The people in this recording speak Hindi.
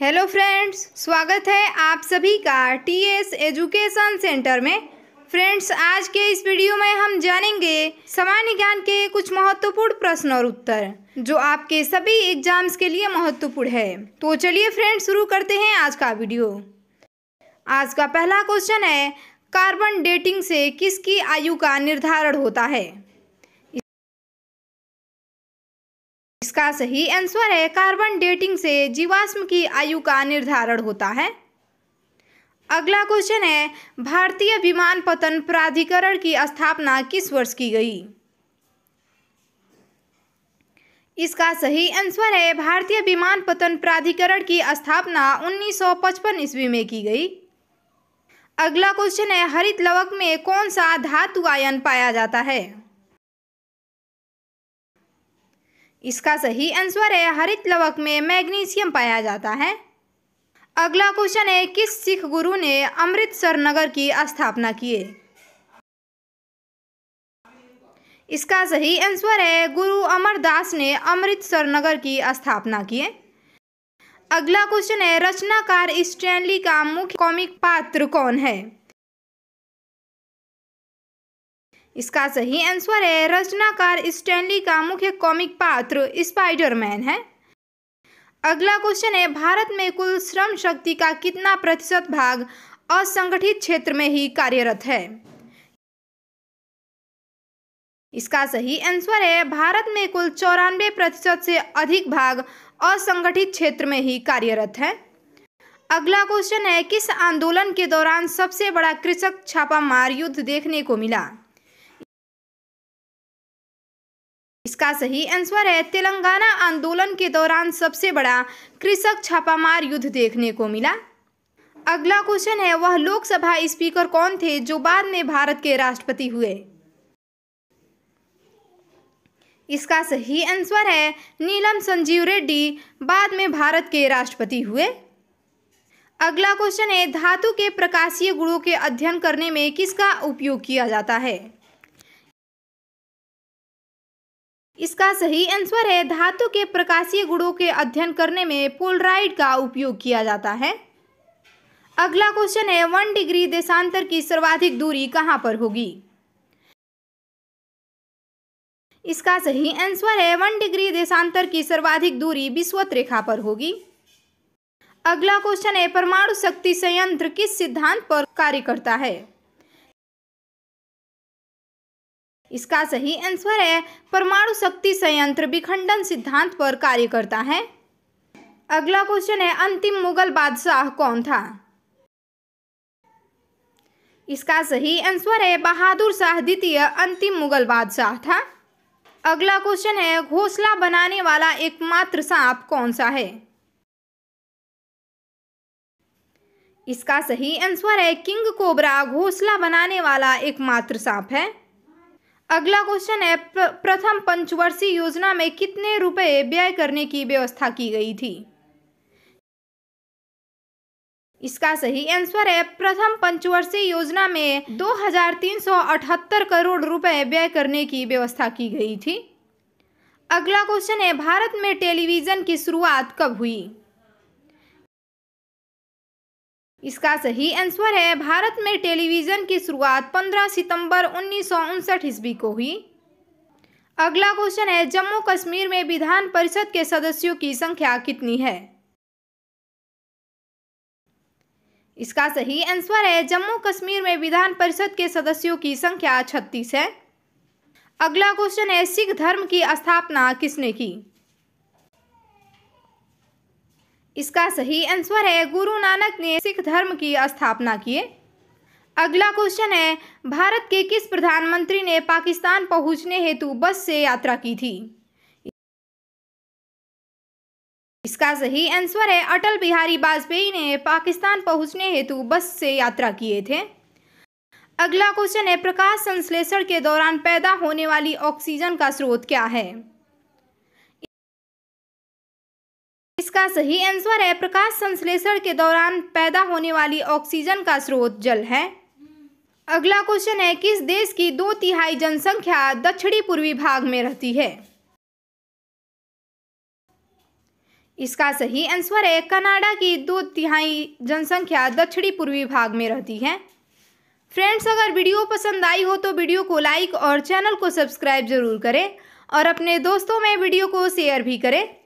हेलो फ्रेंड्स स्वागत है आप सभी का टी एस एजुकेशन सेंटर में फ्रेंड्स आज के इस वीडियो में हम जानेंगे सामान्य ज्ञान के कुछ महत्वपूर्ण प्रश्न और उत्तर जो आपके सभी एग्जाम्स के लिए महत्वपूर्ण है तो चलिए फ्रेंड्स शुरू करते हैं आज का वीडियो आज का पहला क्वेश्चन है कार्बन डेटिंग से किसकी आयु का निर्धारण होता है इसका सही आंसर है कार्बन डेटिंग से जीवाश्म की आयु का निर्धारण होता है अगला क्वेश्चन है भारतीय विमान पतन प्राधिकरण की स्थापना किस वर्ष की गई इसका सही आंसर है भारतीय विमान पतन प्राधिकरण की स्थापना 1955 ईस्वी में की गई अगला क्वेश्चन है हरित लवक में कौन सा धातु आयन पाया जाता है इसका सही आंसर है हरित लवक में मैग्नीशियम पाया जाता है अगला क्वेश्चन है किस सिख गुरु ने अमृतसर नगर की स्थापना किए इसका सही आंसर है गुरु अमरदास ने अमृतसर नगर की स्थापना किए अगला क्वेश्चन है रचनाकार स्टैनली का मुख्य कॉमिक पात्र कौन है इसका सही आंसर है रचनाकार स्टैनली का मुख्य कॉमिक पात्र स्पाइडरमैन है अगला क्वेश्चन है भारत में कुल श्रम शक्ति का कितना प्रतिशत भाग असंगठित क्षेत्र में ही कार्यरत है इसका सही आंसर है भारत में कुल चौरानवे प्रतिशत से अधिक भाग असंगठित क्षेत्र में ही कार्यरत है अगला क्वेश्चन है किस आंदोलन के दौरान सबसे बड़ा कृषक छापामार युद्ध देखने को मिला इसका सही आंसर है तेलंगाना आंदोलन के दौरान सबसे बड़ा कृषक छापामार युद्ध देखने को मिला अगला क्वेश्चन है वह लोकसभा स्पीकर कौन थे जो बाद में भारत के राष्ट्रपति हुए इसका सही आंसर है नीलम संजीव रेड्डी बाद में भारत के राष्ट्रपति हुए अगला क्वेश्चन है धातु के प्रकाशीय गुणों के अध्ययन करने में किसका उपयोग किया जाता है इसका सही आंसर है धातु के प्रकाशीय गुणों के अध्ययन करने में पोलराइड का उपयोग किया जाता है अगला क्वेश्चन है वन डिग्री देशांतर की सर्वाधिक दूरी कहाँ पर होगी इसका सही आंसर है वन डिग्री देशांतर की सर्वाधिक दूरी विश्वत रेखा पर होगी अगला क्वेश्चन है परमाणु शक्ति संयंत्र किस सिद्धांत पर कार्य करता है इसका सही आंसर है परमाणु शक्ति संयंत्र विखंडन सिद्धांत पर कार्य करता है अगला क्वेश्चन है अंतिम मुगल बादशाह कौन था इसका सही आंसर है बहादुर शाह द्वितीय अंतिम मुगल बादशाह था अगला क्वेश्चन है घोसला बनाने वाला एकमात्र सांप कौन सा है इसका सही आंसर है किंग कोबरा घोसला बनाने वाला एकमात्र सांप है अगला क्वेश्चन है प्रथम पंचवर्षीय योजना में कितने रुपए व्यय करने की व्यवस्था की गई थी इसका सही आंसर है प्रथम पंचवर्षीय योजना में 2378 करोड़ रुपए व्यय करने की व्यवस्था की गई थी अगला क्वेश्चन है भारत में टेलीविज़न की शुरुआत कब हुई इसका सही आंसर है भारत में टेलीविज़न की शुरुआत 15 सितंबर उन्नीस ईस्वी को हुई अगला क्वेश्चन है जम्मू कश्मीर में विधान परिषद के सदस्यों की संख्या कितनी है इसका सही आंसर है जम्मू कश्मीर में विधान परिषद के सदस्यों की संख्या छत्तीस है अगला क्वेश्चन है सिख धर्म की स्थापना किसने की इसका सही आंसर है गुरु नानक ने सिख धर्म की स्थापना किए अगला क्वेश्चन है भारत के किस प्रधानमंत्री ने पाकिस्तान पहुंचने हेतु बस से यात्रा की थी इसका सही आंसर है अटल बिहारी वाजपेयी ने पाकिस्तान पहुंचने हेतु बस से यात्रा किए थे अगला क्वेश्चन है प्रकाश संश्लेषण के दौरान पैदा होने वाली ऑक्सीजन का स्रोत क्या है इसका सही आंसर है प्रकाश संश्लेषण के दौरान पैदा होने वाली ऑक्सीजन का स्रोत जल है अगला क्वेश्चन है किस देश की दो तिहाई जनसंख्या दक्षिणी पूर्वी भाग में रहती है इसका सही आंसर है कनाडा की दो तिहाई जनसंख्या दक्षिणी पूर्वी भाग में रहती है फ्रेंड्स अगर वीडियो पसंद आई हो तो वीडियो को लाइक और चैनल को सब्सक्राइब जरूर करें और अपने दोस्तों में वीडियो को शेयर भी करें